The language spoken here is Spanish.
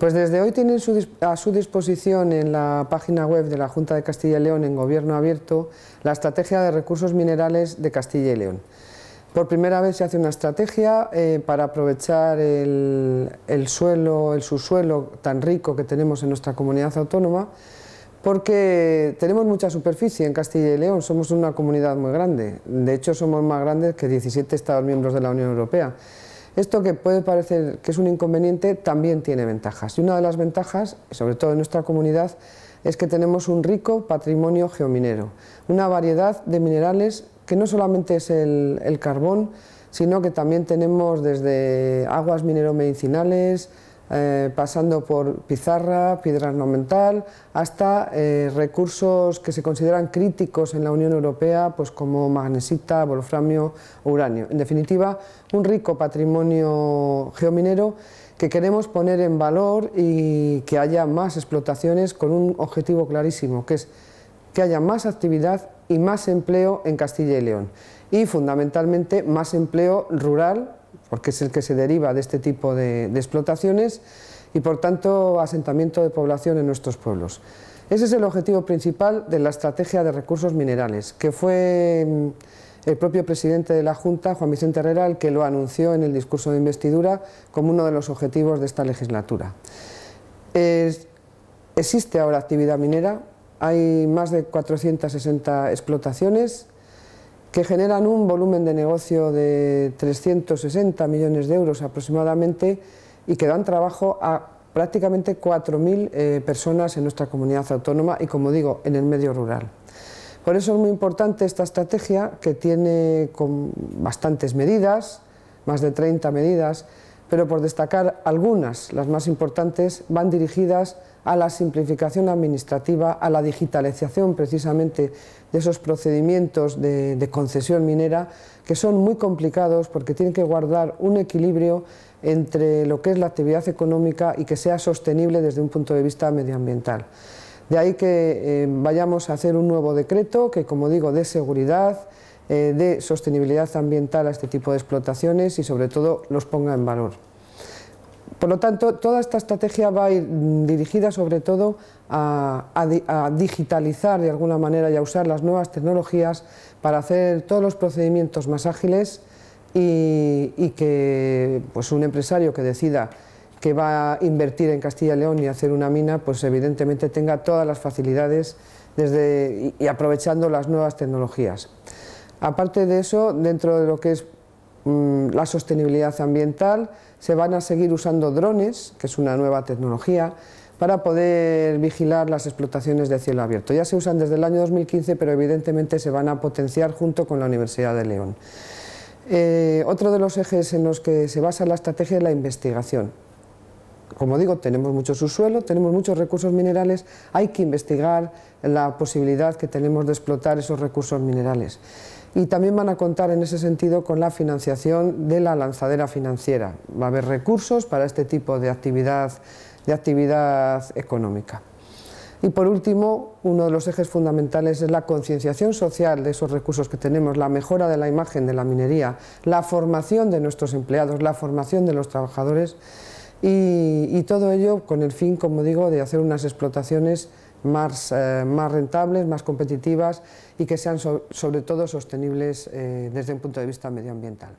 Pues desde hoy tienen a su disposición en la página web de la Junta de Castilla y León en Gobierno Abierto la estrategia de recursos minerales de Castilla y León. Por primera vez se hace una estrategia eh, para aprovechar el, suelo, el subsuelo tan rico que tenemos en nuestra comunidad autónoma, porque tenemos mucha superficie en Castilla y León, somos una comunidad muy grande, de hecho somos más grandes que 17 Estados miembros de la Unión Europea. Esto que puede parecer que es un inconveniente también tiene ventajas. Y una de las ventajas, sobre todo en nuestra comunidad, es que tenemos un rico patrimonio geominero, una variedad de minerales que no solamente es el, carbón, sino que también tenemos desde aguas mineromedicinales, medicinales eh, pasando por pizarra, piedra ornamental, hasta eh, recursos que se consideran críticos en la Unión Europea, pues como magnesita, wolframio uranio. En definitiva, un rico patrimonio geominero que queremos poner en valor y que haya más explotaciones con un objetivo clarísimo, que es que haya más actividad y más empleo en Castilla y León y fundamentalmente más empleo rural porque es el que se deriva de este tipo de, explotaciones y por tanto asentamiento de población en nuestros pueblos. Ese es el objetivo principal de la estrategia de recursos minerales, que fue mm, el propio presidente de la Junta, Juan Vicente Herrera, el que lo anunció en el discurso de investidura como uno de los objetivos de esta legislatura. existe ahora actividad minera, hay más de 460 explotaciones, que generan un volumen de negocio de 360 millones de euros aproximadamente y que dan trabajo a prácticamente 4.000 eh, personas en nuestra comunidad autónoma y, como digo, en el medio rural. Por eso es muy importante esta estrategia que tiene con bastantes medidas, más de 30 medidas, pero por destacar algunas, las más importantes, van dirigidas a la simplificación administrativa, a la digitalización precisamente de esos procedimientos de, concesión minera que son muy complicados porque tienen que guardar un equilibrio entre lo que es la actividad económica y que sea sostenible desde un punto de vista medioambiental. De ahí que eh, vayamos a hacer un nuevo decreto que, como digo, dé seguridad, eh, de sostenibilidad ambiental a este tipo de explotaciones y sobre todo los ponga en valor. Por lo tanto, toda esta estrategia va dirigida sobre todo a, digitalizar de alguna manera y a usar las nuevas tecnologías para hacer todos los procedimientos más ágiles y, que pues, un empresario que decida que va a invertir en Castilla y León y hacer una mina, pues evidentemente tenga todas las facilidades y aprovechando las nuevas tecnologías. Aparte de eso, dentro de lo que es mm, la sostenibilidad ambiental, se van a seguir usando drones, que es una nueva tecnología, para poder vigilar las explotaciones de cielo abierto. Ya se usan desde el año 2015, pero evidentemente se van a potenciar junto con la Universidad de León. Eh, otro de los ejes en los que se basa la estrategia es la investigación como digo, tenemos mucho subsuelo, tenemos muchos recursos minerales, hay que investigar la posibilidad que tenemos de explotar esos recursos minerales. Y también van a contar en ese sentido con la financiación de la lanzadera financiera. Va a haber recursos para este tipo de actividad, económica. Y por último, uno de los ejes fundamentales es la concienciación social de esos recursos que tenemos, la mejora de la imagen de la minería, la formación de nuestros empleados, la formación de los trabajadores y, todo ello con el fin, como digo, de hacer unas explotaciones más, eh, rentables, más competitivas y que sean sobre todo sostenibles eh, desde un punto de vista medioambiental.